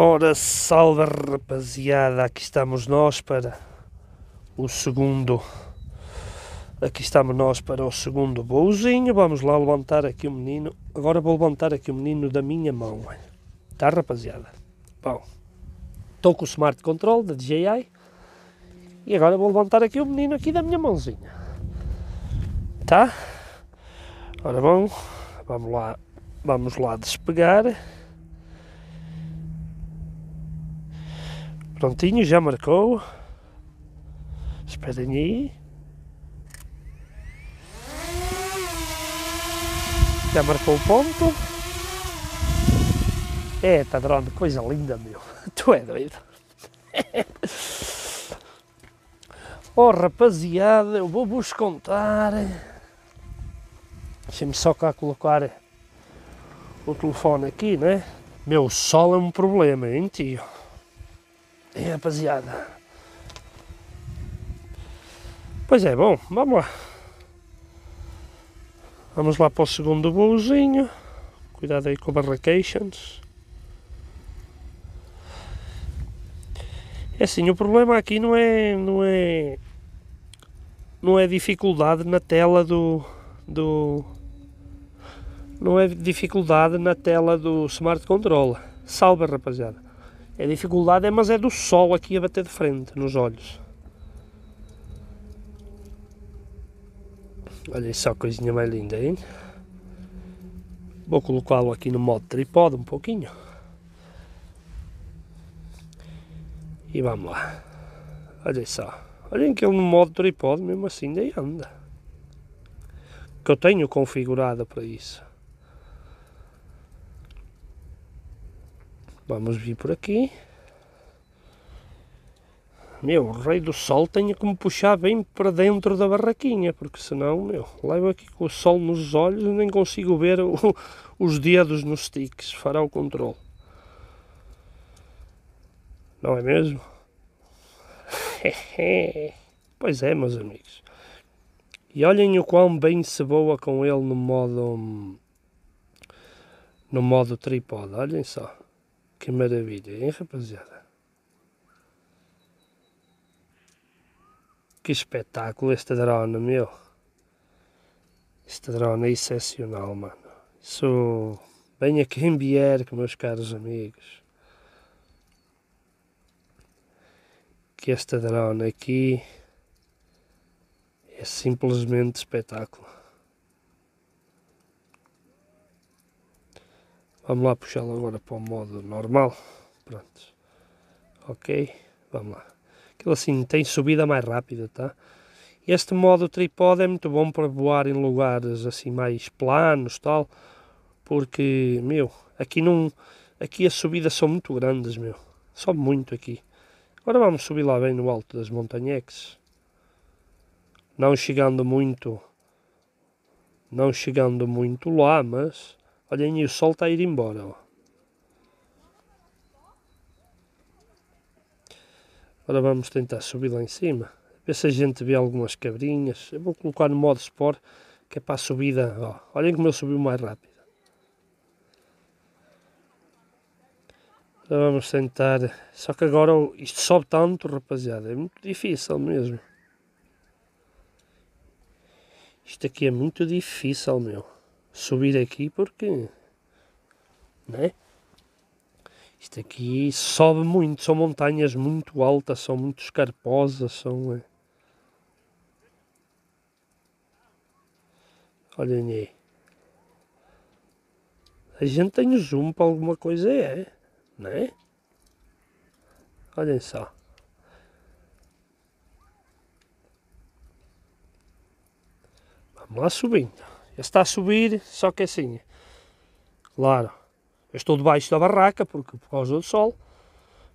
Ora, salve rapaziada, aqui estamos nós para o segundo. Aqui estamos nós para o segundo bolzinho. Vamos lá levantar aqui o menino. Agora vou levantar aqui o menino da minha mão. Tá, rapaziada? Bom, estou com o Smart Control da DJI. E agora vou levantar aqui o menino aqui da minha mãozinha. Tá? Ora bom, vamos lá, vamos lá despegar. Prontinho, já marcou. Esperem aí. Já marcou o ponto. É, tá drone, coisa linda, meu. Tu é doido. oh, rapaziada, eu vou-vos contar. Deixa-me só cá colocar o telefone aqui, né? Meu, sol é um problema, hein, tio? rapaziada. Pois é, bom, vamos lá. Vamos lá para o segundo voozinho. Cuidado aí com barracations. É assim, o problema aqui não é, não é, não é dificuldade na tela do, do, não é dificuldade na tela do smart control Salva, rapaziada. A é dificuldade é, mas é do sol aqui a bater de frente, nos olhos. Olha só coisinha mais linda, hein? Vou colocá-lo aqui no modo tripode um pouquinho. E vamos lá. Olha só. Olhem que ele no modo tripode mesmo assim daí anda. Que eu tenho configurado para isso. Vamos vir por aqui. Meu, o rei do sol tenho que me puxar bem para dentro da barraquinha, porque senão, meu, levo aqui com o sol nos olhos e nem consigo ver o, os dedos nos sticks. Fará o controle. Não é mesmo? pois é, meus amigos. E olhem o quão bem se voa com ele no modo. no modo tripod. Olhem só. Que maravilha, hein, rapaziada? Que espetáculo este drone, meu. Este drone é excepcional, mano. Isso a quem vier, meus caros amigos. Que este drone aqui é simplesmente espetáculo. Vamos lá puxá-lo agora para o modo normal. Pronto. Ok. Vamos lá. Aquilo assim tem subida mais rápida, tá? Este modo tripod é muito bom para voar em lugares assim mais planos, tal. Porque, meu, aqui não... Aqui as subidas são muito grandes, meu. Sobe muito aqui. Agora vamos subir lá bem no alto das montanhas. Não chegando muito... Não chegando muito lá, mas Olhem aí, o sol está a ir embora. Ó. Agora vamos tentar subir lá em cima. Ver se a gente vê algumas cabrinhas. Eu vou colocar no modo Sport, que é para a subida. Ó. Olhem como eu subiu mais rápido. Agora vamos tentar. Só que agora isto sobe tanto, rapaziada. É muito difícil mesmo. Isto aqui é muito difícil, meu subir aqui porque. né Isto aqui sobe muito, são montanhas muito altas, são muito escarposas, são. É... Olhem aí. A gente tem zoom para alguma coisa, é, né é? Olhem só. Vamos lá subindo está a subir, só que é assim, claro, eu estou debaixo da barraca porque, por causa do sol,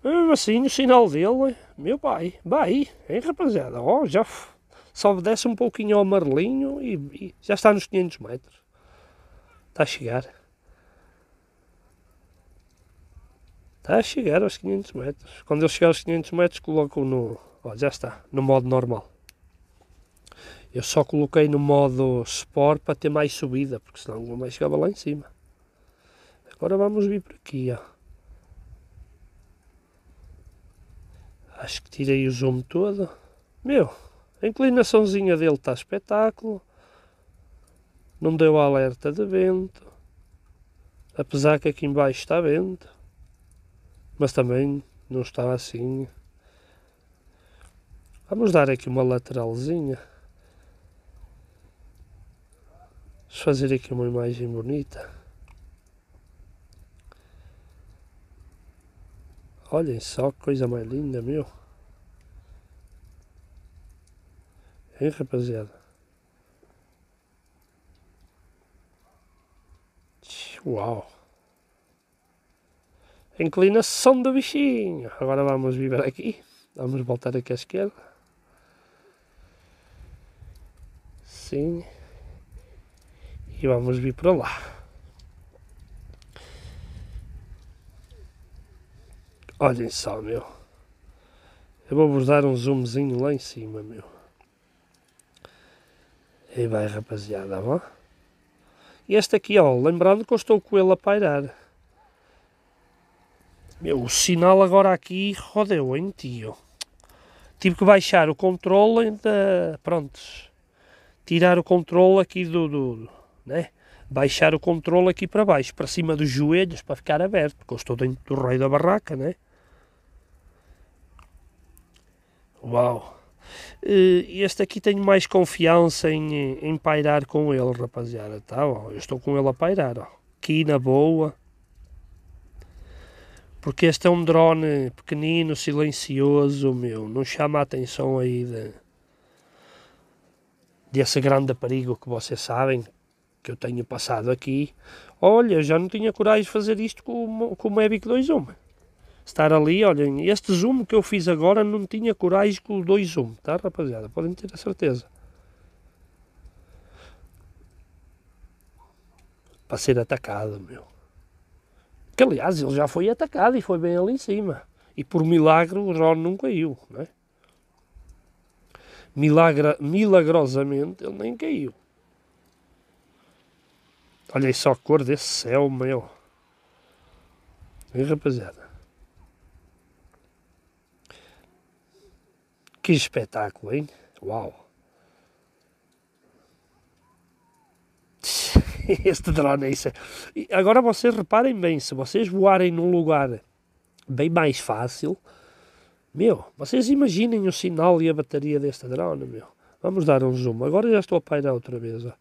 Mas assim o sinal dele, meu pai, vai, hein rapaziada, ó, oh, já só desce um pouquinho ao amarelinho e, e já está nos 500 metros, está a chegar, está a chegar aos 500 metros, quando ele chegar aos 500 metros coloco no, ó, já está, no modo normal. Eu só coloquei no modo Sport para ter mais subida, porque senão o mais chegava lá em cima. Agora vamos vir por aqui, ó. Acho que tirei o zoom todo. Meu, a inclinaçãozinha dele está espetáculo. Não deu alerta de vento. Apesar que aqui embaixo está vento. Mas também não está assim. Vamos dar aqui uma lateralzinha. Vamos fazer aqui uma imagem bonita. Olhem só que coisa mais linda, meu. Hein, rapaziada? Uau! Inclinação do bichinho. Agora vamos viver aqui. Vamos voltar aqui à esquerda. Sim e vamos vir para lá. Olhem só, meu. Eu vou-vos dar um zoomzinho lá em cima, meu. E vai, rapaziada, vá. E este aqui, ó, lembrando que eu estou com ele a pairar. Meu, o sinal agora aqui rodeu, hein, tio? Tive que baixar o controle da... Prontos. Tirar o controle aqui do... do né? baixar o controle aqui para baixo, para cima dos joelhos, para ficar aberto, porque eu estou dentro do rei da barraca, né? Uau! Este aqui tenho mais confiança em, em pairar com ele, rapaziada, tá? Ó, eu estou com ele a pairar, ó. Aqui na boa. Porque este é um drone pequenino, silencioso, meu. Não chama a atenção aí de, desse grande perigo que vocês sabem que eu tenho passado aqui, olha, já não tinha coragem de fazer isto com, com o Mavic 2 Zoom. Estar ali, olhem, este zoom que eu fiz agora não tinha coragem com o 2 Zoom, tá rapaziada? Podem ter a certeza. Para ser atacado, meu. Que aliás, ele já foi atacado e foi bem ali em cima. E por milagre o Ron não caiu, né? Milagra, milagrosamente ele nem caiu. Olha só a cor desse céu, meu. E rapaziada. Que espetáculo, hein? Uau. Este drone é isso. agora vocês reparem bem, se vocês voarem num lugar bem mais fácil, meu, vocês imaginem o sinal e a bateria deste drone, meu. Vamos dar um zoom. Agora já estou a pairar outra vez, ó.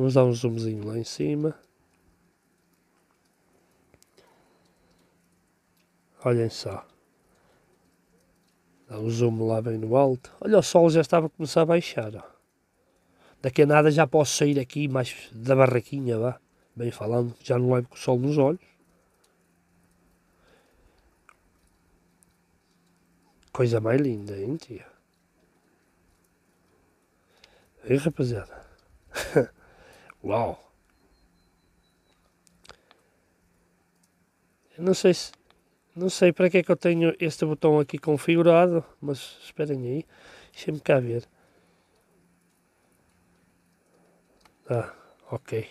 Vamos dar um zoomzinho lá em cima. Olhem só. Dá um zoom lá bem no alto. Olha, o sol já estava a começar a baixar. Ó. Daqui a nada já posso sair aqui mais da barraquinha, vá. Bem falando, já não levo com o sol nos olhos. Coisa mais linda, hein, tia? Vem rapaziada. Uau! Eu não sei se. Não sei para que é que eu tenho este botão aqui configurado, mas esperem aí, deixem-me cá ver. Ah, ok.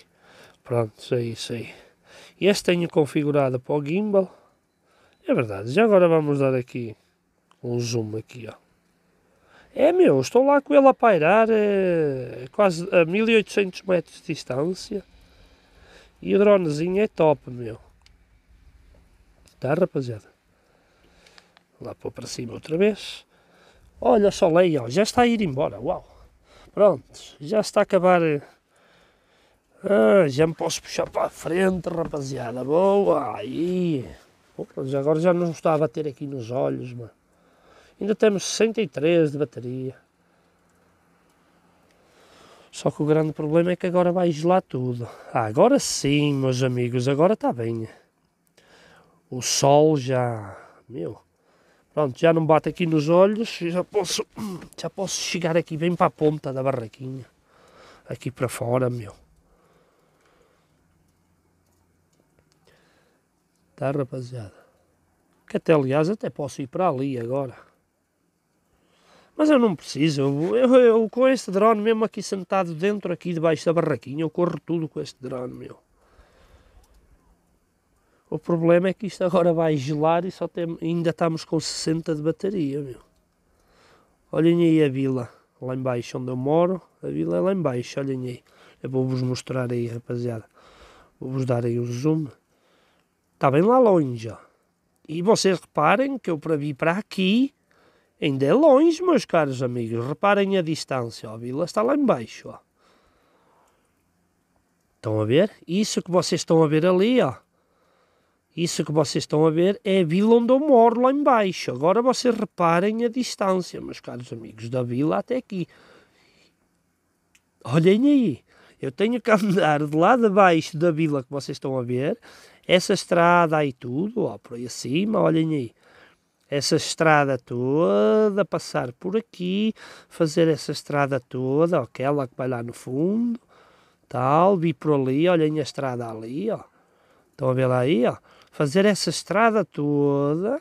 Pronto, sei, sei. Este tenho configurado para o gimbal. É verdade, já agora vamos dar aqui um zoom aqui, ó. É meu, estou lá com ele a pairar é, quase a 1800 metros de distância. E o dronezinho é top, meu. Tá, rapaziada? Lá para, para cima outra vez. Olha só aí, já está a ir embora, uau. Pronto, já está a acabar. Eh. Ah, já me posso puxar para a frente, rapaziada. Boa, aí. Opa, agora já não estava a ter aqui nos olhos, mano. Ainda temos 63 de bateria. Só que o grande problema é que agora vai gelar tudo. Ah, agora sim, meus amigos, agora está bem. O sol já. Meu. Pronto, já não bate aqui nos olhos. Já posso, já posso chegar aqui bem para a ponta da barraquinha. Aqui para fora, meu. Tá, rapaziada? Que até, aliás, até posso ir para ali agora. Mas eu não preciso, eu, eu, eu, com este drone mesmo aqui sentado dentro, aqui debaixo da barraquinha, eu corro tudo com este drone, meu. O problema é que isto agora vai gelar e só tem, ainda estamos com 60 de bateria, meu. Olhem aí a vila, lá embaixo onde eu moro, a vila é lá embaixo, olhem aí. Eu vou-vos mostrar aí, rapaziada. Vou-vos dar aí o um zoom. Está bem lá longe, ó. E vocês reparem que eu para vir para aqui Ainda é longe, meus caros amigos. Reparem a distância. A vila está lá embaixo. Ó. Estão a ver? Isso que vocês estão a ver ali, ó. Isso que vocês estão a ver é a vila onde eu moro, lá embaixo. Agora vocês reparem a distância, meus caros amigos, da vila até aqui. Olhem aí. Eu tenho que andar de lá de baixo da vila que vocês estão a ver. Essa estrada aí tudo, ó, por aí acima, olhem aí essa estrada toda, passar por aqui, fazer essa estrada toda, aquela que vai lá no fundo, tal, vir por ali, olhem a estrada ali, ó. Estão a ver lá aí, ó? Fazer essa estrada toda,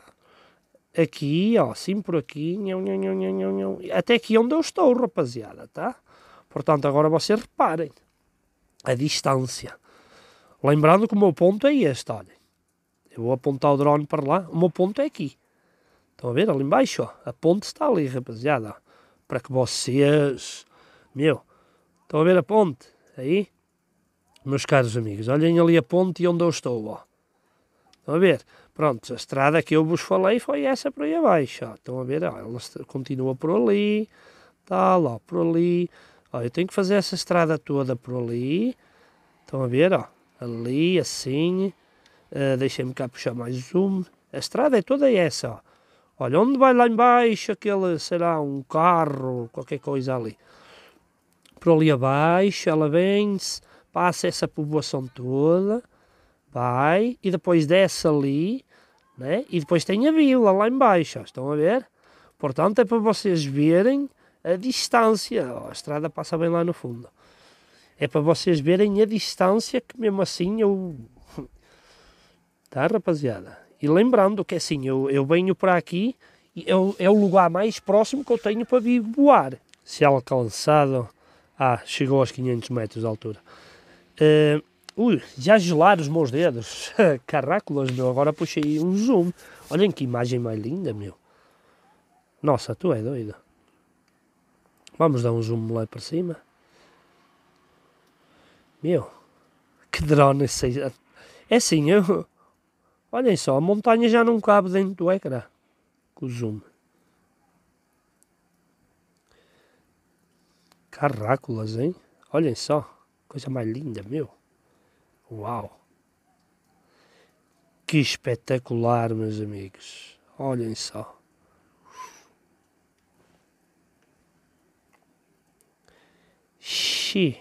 aqui, ó, assim por aqui, nhão, nhão, nhão, nhão, nhão, até aqui onde eu estou, rapaziada, tá? Portanto, agora vocês reparem a distância. Lembrando que o meu ponto é este, olhem. Eu vou apontar o drone para lá, o meu ponto é aqui. Estão a ver ali embaixo? Ó. A ponte está ali, rapaziada. Para que vocês. Meu, estão a ver a ponte? Aí? Meus caros amigos, olhem ali a ponte onde eu estou. Ó. Estão a ver? Pronto, a estrada que eu vos falei foi essa por aí abaixo. Ó. Estão a ver? Ó, ela continua por ali. Tal, lá por ali. Ó, eu tenho que fazer essa estrada toda por ali. Estão a ver? Ó. Ali, assim. Uh, Deixem-me cá puxar mais zoom. A estrada é toda essa. Ó. Olha, onde vai lá embaixo aquele, sei lá, um carro, qualquer coisa ali. Por ali abaixo, ela vem passa essa povoação toda, vai, e depois desce ali, né? E depois tem a vila lá embaixo, estão a ver? Portanto, é para vocês verem a distância. A estrada passa bem lá no fundo. É para vocês verem a distância que mesmo assim eu... Tá, rapaziada? E lembrando que assim, eu, eu venho para aqui e é o é lugar mais próximo que eu tenho para vir voar. Se alcançado, ah, chegou aos 500 metros de altura. Uh, ui, já gelaram os meus dedos. Caracolas, meu, agora puxei um zoom. Olhem que imagem mais linda, meu. Nossa, tu é doido. Vamos dar um zoom lá para cima. Meu, que drone. É assim, eu, Olhem só, a montanha já não cabe dentro do ecrã. Com o zoom. Carráculas, hein? Olhem só. Coisa mais linda, meu. Uau. Que espetacular, meus amigos. Olhem só. Xiii.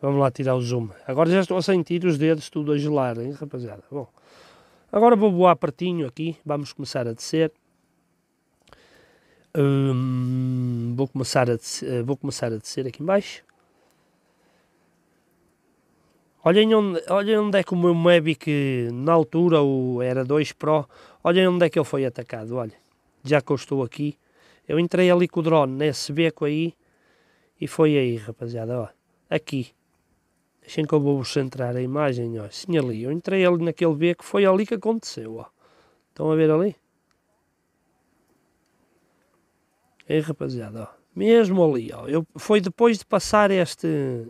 Vamos lá tirar o zoom. Agora já estou a sentir os dedos tudo a gelarem, rapaziada. Bom. Agora vou voar pertinho aqui, vamos começar a descer. Hum, vou, começar a descer, eh, vou começar a descer aqui embaixo. Olhem onde, olhem onde é que o meu Mavic, na altura, o era 2 Pro, olhem onde é que ele foi atacado, Olhem. Já que eu estou aqui, eu entrei ali com o drone nesse beco aí e foi aí, rapaziada, ó. Aqui. Deixem que eu vou-vos centrar a imagem, ó. Sim, ali. Eu entrei ali naquele beco, foi ali que aconteceu, ó. Estão a ver ali? Aí, rapaziada, ó. Mesmo ali, ó. Eu, foi depois de passar este...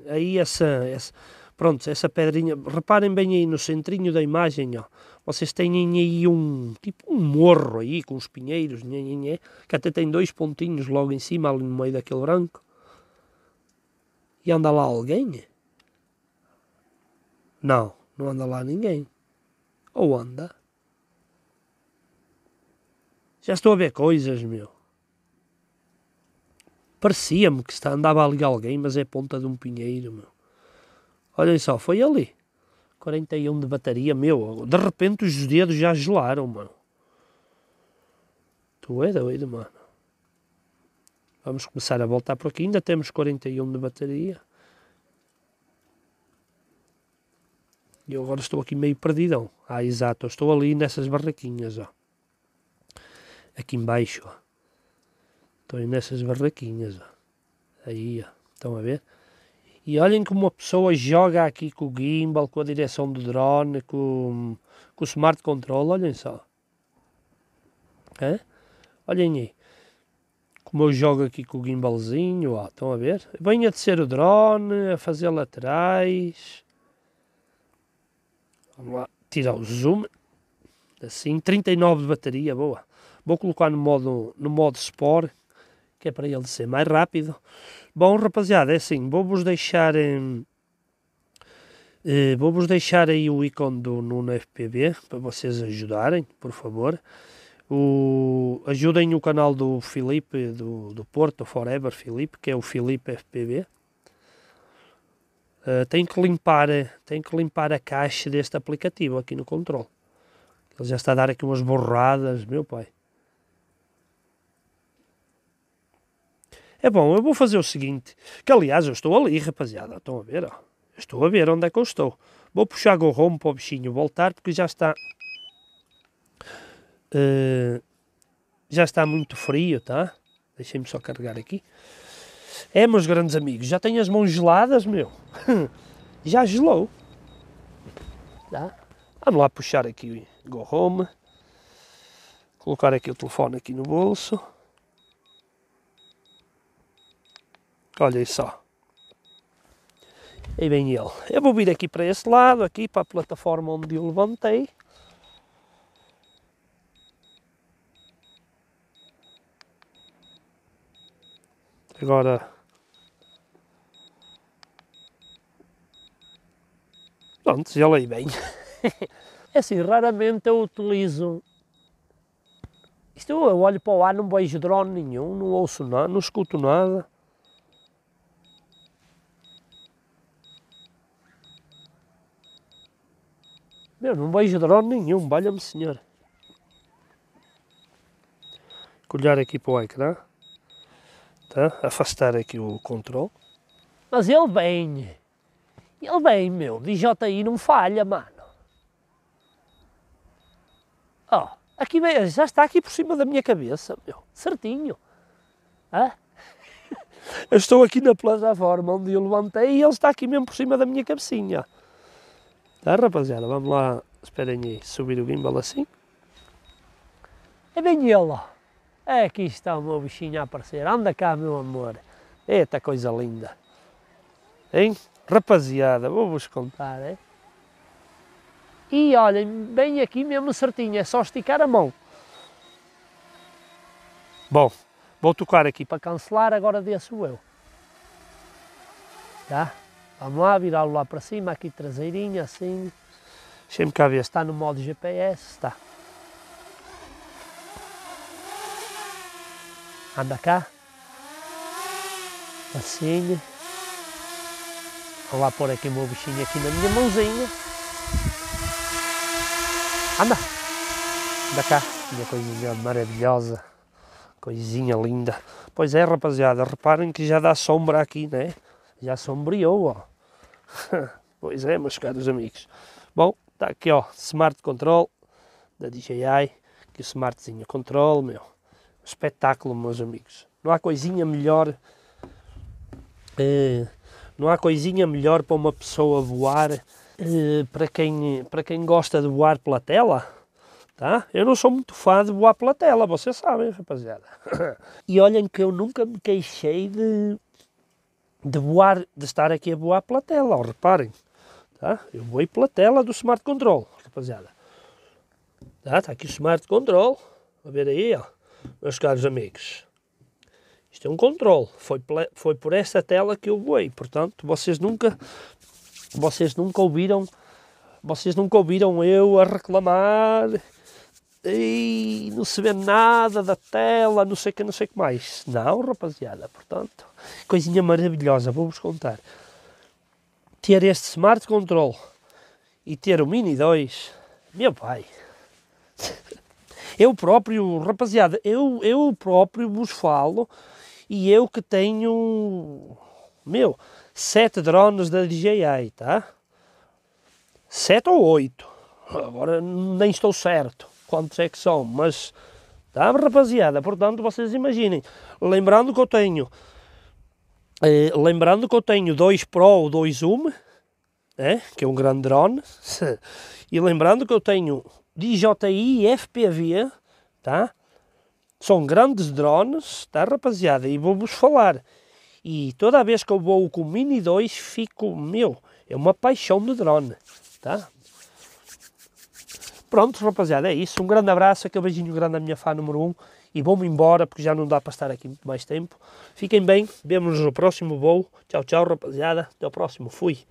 Aí essa... essa pronto, essa pedrinha, reparem bem aí no centrinho da imagem, ó, vocês têm aí um, tipo um morro aí com os pinheiros, nhê, nhê, nhê, que até tem dois pontinhos logo em cima, ali no meio daquele branco, e anda lá alguém, não, não anda lá ninguém. Ou anda? Já estou a ver coisas, meu. Parecia-me que andava ali alguém, mas é ponta de um pinheiro, meu. Olhem só, foi ali. 41 de bateria, meu. De repente os dedos já gelaram, mano. Tu é doido, mano. Vamos começar a voltar por aqui. Ainda temos 41 de bateria. E eu agora estou aqui meio perdidão. Ah, exato, estou ali nessas barraquinhas, ó. Aqui embaixo, ó. Estou nessas barraquinhas, ó. Aí, ó. Estão a ver? E olhem como uma pessoa joga aqui com o gimbal, com a direção do drone, com, com o smart control, olhem só. Hã? Olhem aí. Como eu jogo aqui com o gimbalzinho, ó, estão a ver? Venha a descer o drone, a fazer laterais, Vamos lá, tirar o zoom. Assim, 39 de bateria, boa. Vou colocar no modo, no modo Sport, que é para ele ser mais rápido. Bom, rapaziada, é assim, vou-vos deixar... Em... Uh, Vou-vos deixar aí o ícone do Nuno FPB para vocês ajudarem, por favor. O, ajudem o canal do Filipe do, do Porto, Forever Filipe, que é o Filipe FPB. Uh, eh, tenho, que limpar, tem que limpar a caixa deste aplicativo aqui no controle. Ele já está a dar aqui umas borradas, meu pai. É bom, eu vou fazer o seguinte, que aliás eu estou ali, rapaziada, estão a ver, ó. Estou a ver onde é que eu estou. Vou puxar o home para o bichinho voltar, porque já está... Uh, já está muito frio, tá? Deixem-me só carregar aqui. É, meus grandes amigos, já tenho as mãos geladas, meu. já gelou. Tá? Vamos lá puxar aqui o Go Home. Colocar aqui o telefone aqui no bolso. Olha só. E bem ele. Eu vou vir aqui para este lado, aqui para a plataforma onde eu levantei. Agora. Pronto, já leio bem. É assim, raramente eu utilizo. Isto eu olho para o ar, não vejo drone nenhum, não ouço nada, não escuto nada. Meu, não vejo drone nenhum, valha-me senhor. Colhar aqui para o ecrã tá? afastar aqui o controle. Mas ele vem, ele vem, meu, DJI não falha, mano. Ó, oh, aqui vem, já está aqui por cima da minha cabeça, meu, certinho. Ah? Eu estou aqui na plataforma onde eu levantei e ele está aqui mesmo por cima da minha cabecinha. Tá, rapaziada, vamos lá, esperem aí, subir o gimbal assim. É bem ele, ó. É, aqui está o meu bichinho a aparecer. Anda cá, meu amor. Eita coisa linda. Hein? Rapaziada, vou-vos contar, hein E olhem, bem aqui mesmo certinho, é só esticar a mão. Bom, vou tocar aqui para cancelar, agora desço eu. Tá? Vamos lá, virá-lo lá para cima, aqui traseirinha, assim. Deixa-me cá ver se está no modo GPS, está. anda cá assim, vou pôr aqui meu bichinho aqui na minha mãozinha, anda, cá minha coisinha maravilhosa, coisinha linda, pois é rapaziada, reparem que já dá sombra aqui, né, já sombreou, ó, pois é meus caros amigos, bom, está aqui ó, Smart Control da DJI, que o Smartzinho Control, meu, espetáculo, meus amigos. Não há coisinha melhor. Eh, não há coisinha melhor para uma pessoa voar eh, para, quem, para quem gosta de voar pela tela. Tá? Eu não sou muito fã de voar pela tela, vocês sabem, rapaziada. e olhem que eu nunca me queixei de, de voar, de estar aqui a voar pela tela, reparem. Tá? Eu voei pela tela do Smart Control, rapaziada. Está tá aqui o Smart Control, vou ver aí, ó meus caros amigos, isto é um controle. Foi, foi por esta tela que eu voei. Portanto, vocês nunca, vocês nunca ouviram, vocês nunca ouviram eu a reclamar e não se vê nada da tela, não sei que, não sei que mais. Não, rapaziada, portanto, coisinha maravilhosa, vou-vos contar. Ter este Smart Control e ter o Mini 2, meu pai, Eu próprio, rapaziada, eu, eu próprio vos falo e eu que tenho, meu, sete drones da DJI, tá? Sete ou oito. Agora nem estou certo quantos é que são, mas tá, rapaziada? Portanto, vocês imaginem. Lembrando que eu tenho, eh, lembrando que eu tenho dois Pro, dois Zoom, é que é um grande drone, e lembrando que eu tenho DJI FPV, tá? São grandes drones, tá rapaziada? E vou-vos falar. E toda vez que eu vou com o Mini 2, fico, meu, é uma paixão de drone, tá? Pronto, rapaziada, é isso. Um grande abraço, aquele beijinho grande à minha fã número 1. Um, e vou-me embora, porque já não dá para estar aqui muito mais tempo. Fiquem bem, vemos nos no próximo voo. Tchau, tchau, rapaziada. Até o próximo. Fui.